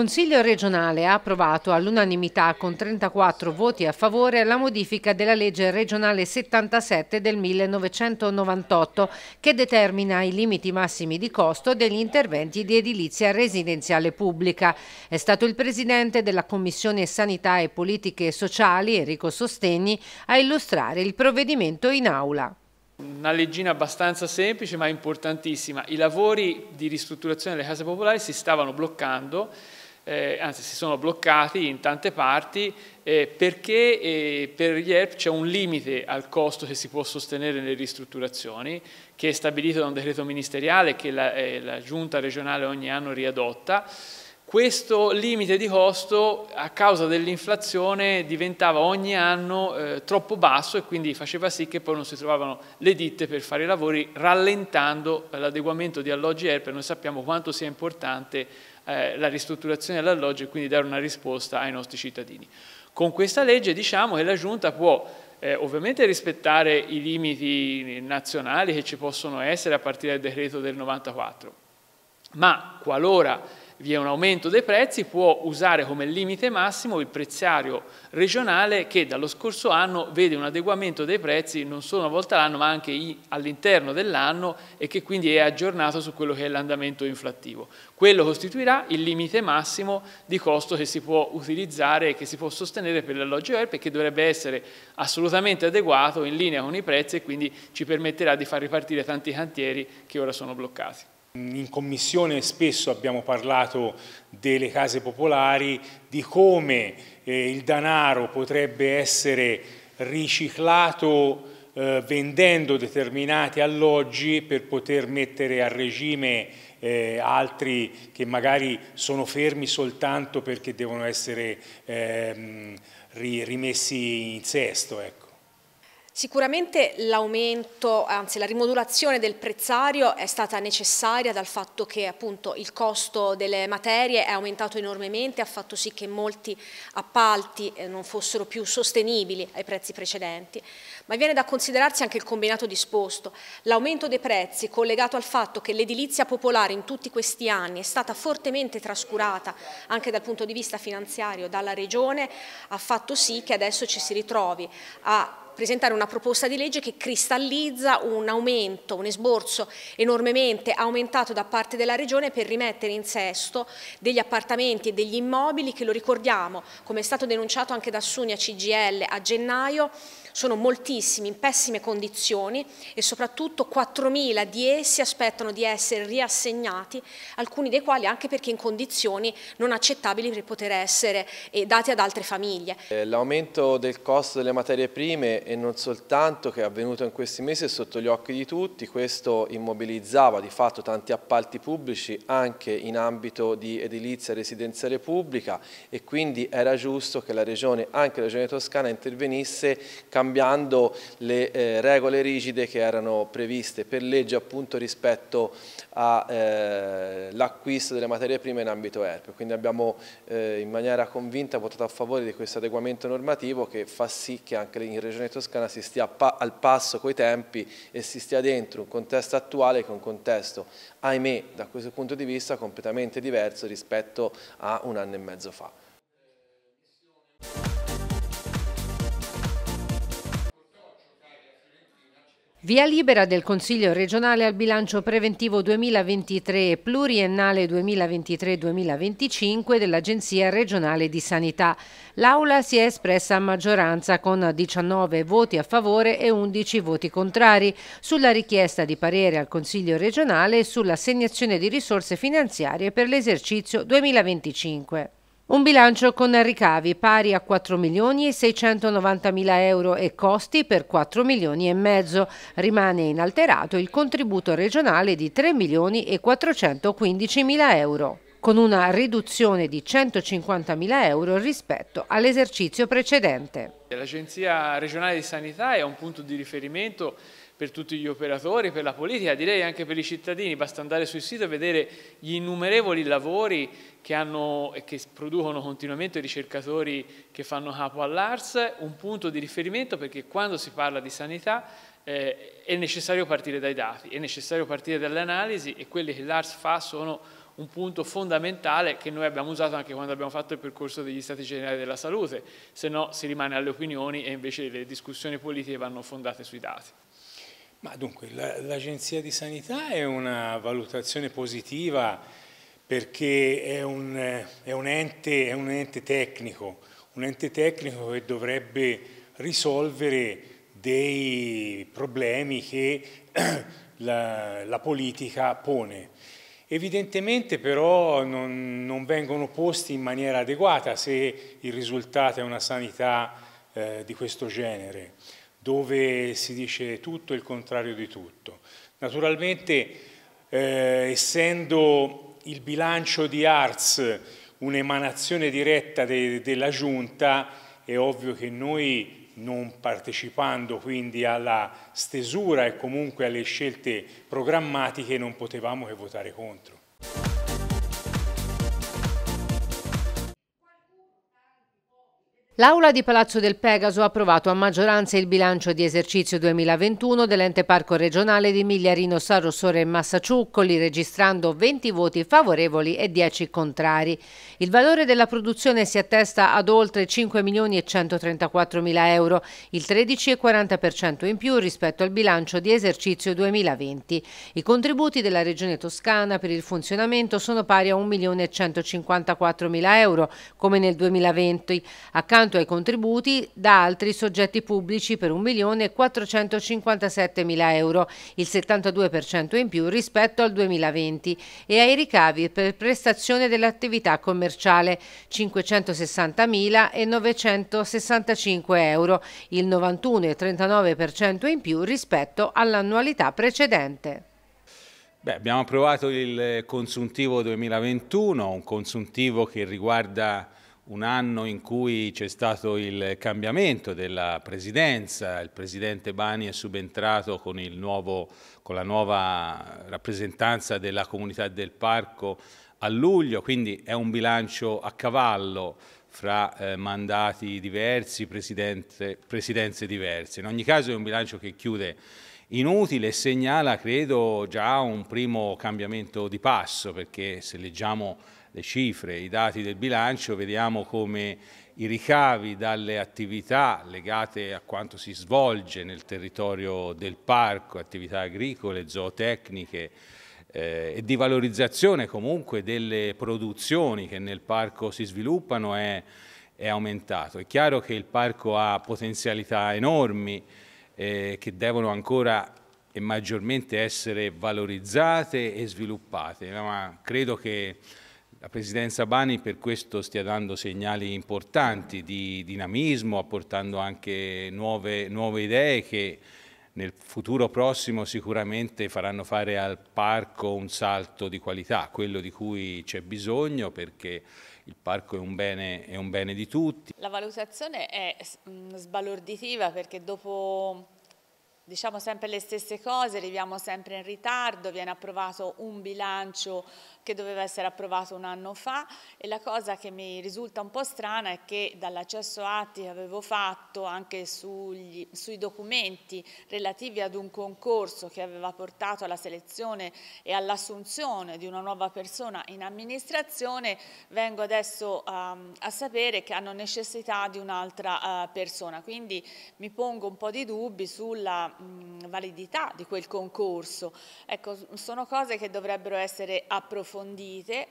Consiglio regionale ha approvato all'unanimità con 34 voti a favore la modifica della legge regionale 77 del 1998 che determina i limiti massimi di costo degli interventi di edilizia residenziale pubblica. È stato il presidente della Commissione Sanità e Politiche Sociali, Enrico Sostegni, a illustrare il provvedimento in aula. Una leggina abbastanza semplice ma importantissima. I lavori di ristrutturazione delle case popolari si stavano bloccando eh, anzi si sono bloccati in tante parti eh, perché eh, per gli ERP c'è un limite al costo che si può sostenere nelle ristrutturazioni che è stabilito da un decreto ministeriale che la, eh, la giunta regionale ogni anno riadotta questo limite di costo a causa dell'inflazione diventava ogni anno eh, troppo basso e quindi faceva sì che poi non si trovavano le ditte per fare i lavori rallentando l'adeguamento di alloggi ERP. Noi sappiamo quanto sia importante eh, la ristrutturazione dell'alloggio e quindi dare una risposta ai nostri cittadini. Con questa legge diciamo che la Giunta può eh, ovviamente rispettare i limiti nazionali che ci possono essere a partire dal decreto del 94, ma qualora vi è un aumento dei prezzi, può usare come limite massimo il prezzario regionale che dallo scorso anno vede un adeguamento dei prezzi non solo una volta all'anno ma anche all'interno dell'anno e che quindi è aggiornato su quello che è l'andamento inflattivo. Quello costituirà il limite massimo di costo che si può utilizzare e che si può sostenere per l'alloggio ERP e che dovrebbe essere assolutamente adeguato in linea con i prezzi e quindi ci permetterà di far ripartire tanti cantieri che ora sono bloccati. In commissione spesso abbiamo parlato delle case popolari, di come eh, il danaro potrebbe essere riciclato eh, vendendo determinati alloggi per poter mettere a regime eh, altri che magari sono fermi soltanto perché devono essere ehm, rimessi in sesto. Ecco. Sicuramente l'aumento, anzi la rimodulazione del prezzario è stata necessaria dal fatto che appunto il costo delle materie è aumentato enormemente, ha fatto sì che molti appalti eh, non fossero più sostenibili ai prezzi precedenti, ma viene da considerarsi anche il combinato disposto. L'aumento dei prezzi collegato al fatto che l'edilizia popolare in tutti questi anni è stata fortemente trascurata anche dal punto di vista finanziario dalla Regione ha fatto sì che adesso ci si ritrovi a presentare una proposta di legge che cristallizza un aumento, un esborso enormemente aumentato da parte della Regione per rimettere in sesto degli appartamenti e degli immobili che lo ricordiamo, come è stato denunciato anche da Sunia CGL a gennaio, sono moltissimi, in pessime condizioni e soprattutto 4.000 di essi aspettano di essere riassegnati, alcuni dei quali anche perché in condizioni non accettabili per poter essere eh, dati ad altre famiglie. Eh, l'aumento del costo delle materie prime e non soltanto che è avvenuto in questi mesi è sotto gli occhi di tutti, questo immobilizzava di fatto tanti appalti pubblici anche in ambito di edilizia residenziale pubblica e quindi era giusto che la Regione, anche la Regione Toscana, intervenisse cambiando cambiando le eh, regole rigide che erano previste per legge appunto rispetto all'acquisto eh, delle materie prime in ambito ERP. Quindi abbiamo eh, in maniera convinta votato a favore di questo adeguamento normativo che fa sì che anche in Regione Toscana si stia pa al passo coi tempi e si stia dentro un contesto attuale che è un contesto, ahimè, da questo punto di vista completamente diverso rispetto a un anno e mezzo fa. Via libera del Consiglio regionale al bilancio preventivo 2023 e pluriennale 2023-2025 dell'Agenzia regionale di sanità. L'Aula si è espressa a maggioranza con 19 voti a favore e 11 voti contrari sulla richiesta di parere al Consiglio regionale sull'assegnazione di risorse finanziarie per l'esercizio 2025. Un bilancio con ricavi pari a 4 milioni e 690 mila euro e costi per 4 milioni e mezzo. Rimane inalterato il contributo regionale di 3 milioni e 415 mila euro con una riduzione di 150 mila euro rispetto all'esercizio precedente. L'Agenzia regionale di sanità è un punto di riferimento per tutti gli operatori, per la politica, direi anche per i cittadini, basta andare sul sito e vedere gli innumerevoli lavori che, hanno, e che producono continuamente i ricercatori che fanno capo all'ARS, un punto di riferimento perché quando si parla di sanità eh, è necessario partire dai dati, è necessario partire dalle analisi e quelli che l'ARS fa sono un punto fondamentale che noi abbiamo usato anche quando abbiamo fatto il percorso degli stati generali della salute, se no si rimane alle opinioni e invece le discussioni politiche vanno fondate sui dati. Ma dunque, l'Agenzia di Sanità è una valutazione positiva perché è un, è, un ente, è un, ente, tecnico, un ente tecnico che dovrebbe risolvere dei problemi che la, la politica pone. Evidentemente però non, non, vengono posti in maniera adeguata se il risultato è una sanità eh, di questo genere dove si dice tutto e il contrario di tutto. Naturalmente, eh, essendo il bilancio di Arts un'emanazione diretta de della Giunta, è ovvio che noi non partecipando quindi alla stesura e comunque alle scelte programmatiche non potevamo che votare contro. L'Aula di Palazzo del Pegaso ha approvato a maggioranza il bilancio di esercizio 2021 dell'ente parco regionale di Migliarino, San Rossore e Massaciuccoli, registrando 20 voti favorevoli e 10 contrari. Il valore della produzione si attesta ad oltre 5 milioni e 134 mila euro, il 13,40% in più rispetto al bilancio di esercizio 2020. I contributi della Regione Toscana per il funzionamento sono pari a 1 milione e 154 mila euro, come nel 2020. Accanto quanto ai contributi da altri soggetti pubblici per 1.457.000 euro, il 72% in più rispetto al 2020, e ai ricavi per prestazione dell'attività commerciale, 560.965 euro, il 91,39% in più rispetto all'annualità precedente. Beh, abbiamo approvato il consuntivo 2021, un consuntivo che riguarda un anno in cui c'è stato il cambiamento della presidenza, il presidente Bani è subentrato con, nuovo, con la nuova rappresentanza della comunità del parco a luglio, quindi è un bilancio a cavallo fra eh, mandati diversi, presidenze diverse. In ogni caso è un bilancio che chiude inutile e segnala, credo, già un primo cambiamento di passo, perché se leggiamo le cifre, i dati del bilancio, vediamo come i ricavi dalle attività legate a quanto si svolge nel territorio del parco, attività agricole, zootecniche eh, e di valorizzazione comunque delle produzioni che nel parco si sviluppano è, è aumentato. È chiaro che il parco ha potenzialità enormi eh, che devono ancora e maggiormente essere valorizzate e sviluppate, ma credo che la Presidenza Bani per questo stia dando segnali importanti di dinamismo, apportando anche nuove, nuove idee che nel futuro prossimo sicuramente faranno fare al parco un salto di qualità, quello di cui c'è bisogno perché il parco è un, bene, è un, bene, di tutti. La valutazione è mm, sbalorditiva perché dopo diciamo sempre le stesse cose, arriviamo sempre in ritardo, viene approvato un bilancio che doveva essere approvato un anno fa e la cosa che mi risulta un po' strana è che dall'accesso atti che avevo fatto anche sugli, sui documenti relativi ad un concorso che aveva portato alla selezione e all'assunzione di una nuova persona in amministrazione vengo adesso um, a sapere che hanno necessità di un'altra uh, persona quindi mi pongo un po' di dubbi sulla mh, validità di quel concorso ecco sono cose che dovrebbero essere approfondite approfondite,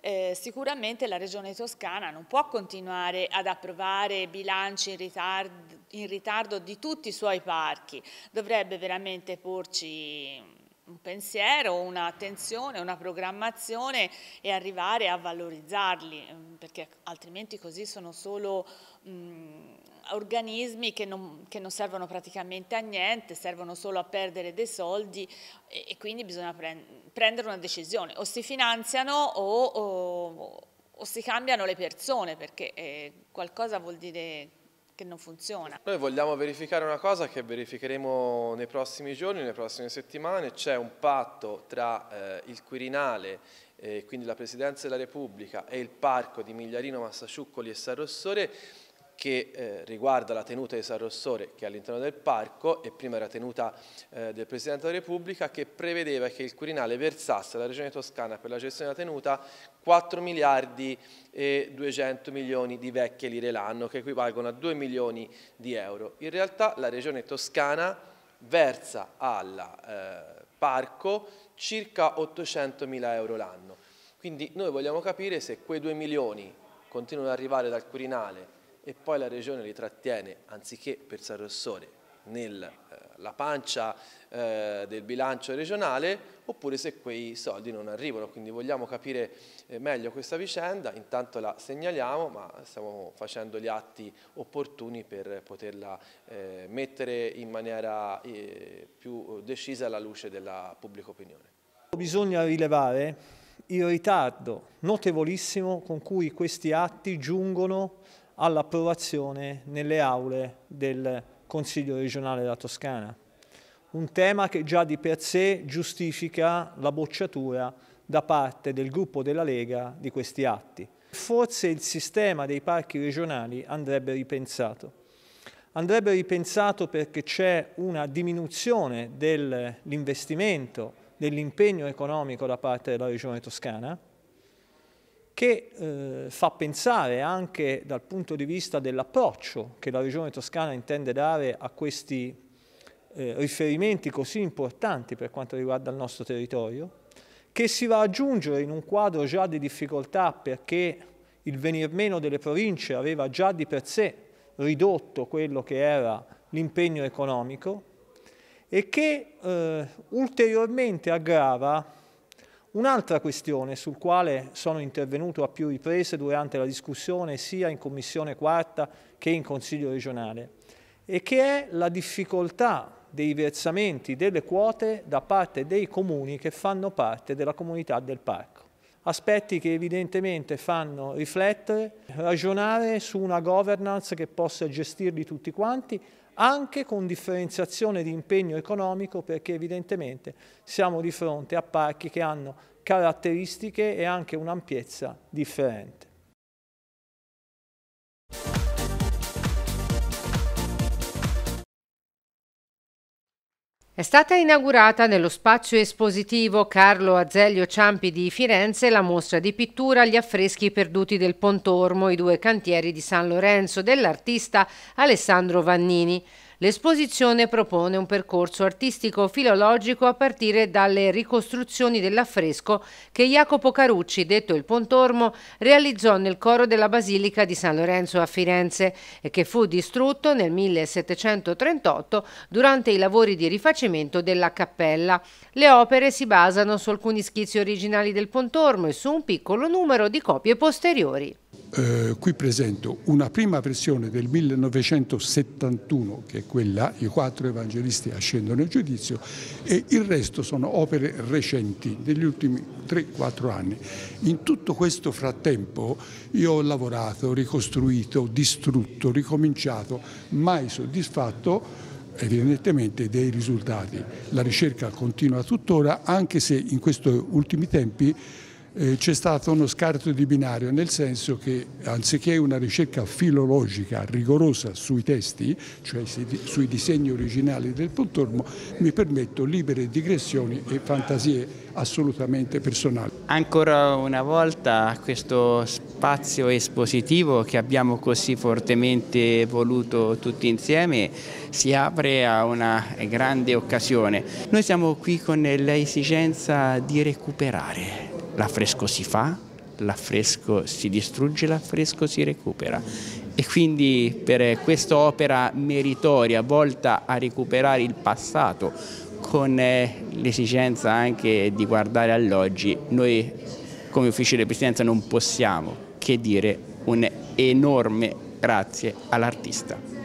eh, sicuramente la Regione Toscana non può continuare ad approvare bilanci in ritardo, in ritardo di tutti i suoi parchi, dovrebbe veramente porci un pensiero, un'attenzione, una programmazione e arrivare a valorizzarli, eh, perché altrimenti così sono solo mh, mm, organismi che non, che non, servono praticamente a niente, servono solo a perdere dei soldi e, e quindi bisogna prend prendere una decisione, o si finanziano o, o, o si cambiano le persone perché eh, qualcosa vuol dire che non funziona. Noi vogliamo verificare una cosa che verificheremo nei prossimi giorni, nelle prossime settimane, c'è un patto tra eh, il Quirinale eh, quindi la Presidenza della Repubblica e il Parco di Migliarino, Massasciuccoli e San Rossore che eh, riguarda la tenuta di San Rossore che è all'interno del parco e prima era tenuta eh, del Presidente della Repubblica che prevedeva che il Quirinale versasse alla Regione Toscana per la gestione della tenuta 4 miliardi e 200 milioni di vecchie lire l'anno che equivalgono a 2 milioni di euro. In realtà la Regione Toscana versa al eh, parco circa 800 mila euro l'anno. Quindi noi vogliamo capire se quei 2 milioni continuano ad arrivare dal Quirinale e poi la regione li trattiene, anziché per San Rossore, nella eh, pancia eh, del bilancio regionale oppure se quei soldi non arrivano. Quindi vogliamo capire eh, meglio questa vicenda, intanto la segnaliamo ma stiamo facendo gli atti opportuni per poterla eh, mettere in maniera eh, più decisa alla luce della pubblica opinione. Bisogna rilevare il ritardo notevolissimo con cui questi atti giungono all'approvazione nelle aule del Consiglio regionale della Toscana. Un tema che già di per sé giustifica la bocciatura da parte del gruppo della Lega di questi atti. Forse il sistema dei parchi regionali andrebbe ripensato. Andrebbe ripensato perché c'è una diminuzione dell'investimento, dell'impegno economico da parte della regione toscana, che eh, fa pensare anche dal punto di vista dell'approccio che la Regione Toscana intende dare a questi eh, riferimenti così importanti per quanto riguarda il nostro territorio, che si va ad aggiungere in un quadro già di difficoltà perché il venir meno delle province aveva già di per sé ridotto quello che era l'impegno economico e che eh, ulteriormente aggrava Un'altra questione sul quale sono intervenuto a più riprese durante la discussione sia in Commissione quarta che in Consiglio regionale e che è la difficoltà dei versamenti delle quote da parte dei comuni che fanno parte della comunità del parco. Aspetti che evidentemente fanno riflettere, ragionare su una governance che possa gestirli tutti quanti anche con differenziazione di impegno economico perché evidentemente siamo di fronte a parchi che hanno caratteristiche e anche un'ampiezza differente. È stata inaugurata nello spazio espositivo Carlo Azeglio Ciampi di Firenze la mostra di pittura Gli affreschi perduti del Pontormo, i due cantieri di San Lorenzo dell'artista Alessandro Vannini. L'esposizione propone un percorso artistico-filologico a partire dalle ricostruzioni dell'affresco che Jacopo Carucci, detto il Pontormo, realizzò nel coro della Basilica di San Lorenzo a Firenze e che fu distrutto nel 1738 durante i lavori di rifacimento della cappella. Le opere si basano su alcuni schizzi originali del Pontormo e su un piccolo numero di copie posteriori eh, qui presento una prima versione del 1971, che è quella, i quattro evangelisti ascendono in giudizio, e il resto sono opere recenti degli ultimi 3-4 anni. In tutto questo frattempo io ho lavorato, ricostruito, distrutto, ricominciato, mai soddisfatto evidentemente dei risultati. La ricerca continua tuttora, anche se in questi ultimi tempi eh, c'è stato uno scarto di binario, nel senso che anziché una ricerca filologica rigorosa sui testi, cioè sui disegni originali del Pontormo, mi permetto libere digressioni e fantasie assolutamente personali. Ancora una volta questo spazio espositivo che abbiamo così fortemente voluto tutti insieme si apre a una grande occasione. Noi siamo qui con l'esigenza di recuperare L'affresco si fa, l'affresco si distrugge, l'affresco si recupera. E quindi per questa opera meritoria volta a recuperare il passato con eh, l'esigenza anche di guardare all'oggi, noi come Ufficio di Presidenza non possiamo che dire un enorme grazie all'artista.